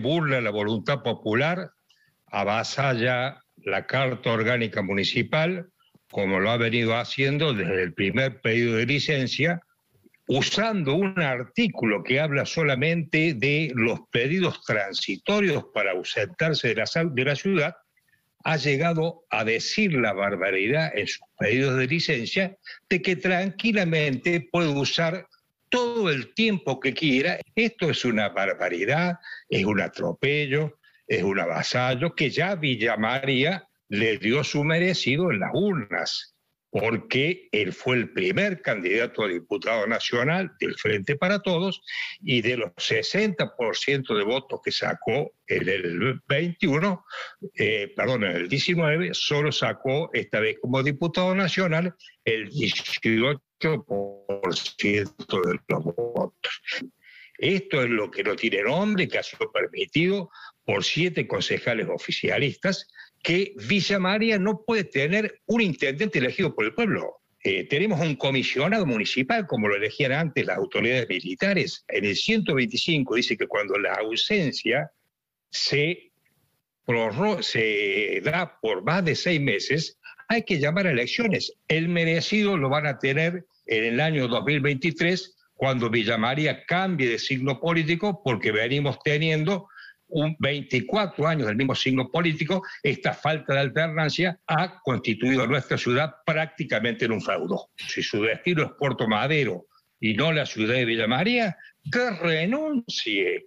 burla la voluntad popular, avasalla la Carta Orgánica Municipal, como lo ha venido haciendo desde el primer pedido de licencia, usando un artículo que habla solamente de los pedidos transitorios para ausentarse de la, de la ciudad, ha llegado a decir la barbaridad en sus pedidos de licencia de que tranquilamente puede usar todo el tiempo que quiera. Esto es una barbaridad, es un atropello, es un avasallo que ya Villa María le dio su merecido en las urnas, porque él fue el primer candidato a diputado nacional del Frente para Todos y de los 60% de votos que sacó en el 21, eh, perdón, en el 19, solo sacó esta vez como diputado nacional el 18 ciento de los votos. Esto es lo que no tiene nombre, que ha sido permitido por siete concejales oficialistas, que Villa María no puede tener un intendente elegido por el pueblo. Eh, tenemos un comisionado municipal, como lo elegían antes las autoridades militares. En el 125 dice que cuando la ausencia se da por más de seis meses, hay que llamar a elecciones. El merecido lo van a tener en el año 2023 cuando Villa Villamaría cambie de signo político, porque venimos teniendo un 24 años del mismo signo político, esta falta de alternancia ha constituido nuestra ciudad prácticamente en un feudo. Si su destino es Puerto Madero y no la ciudad de Villa María, que renuncie,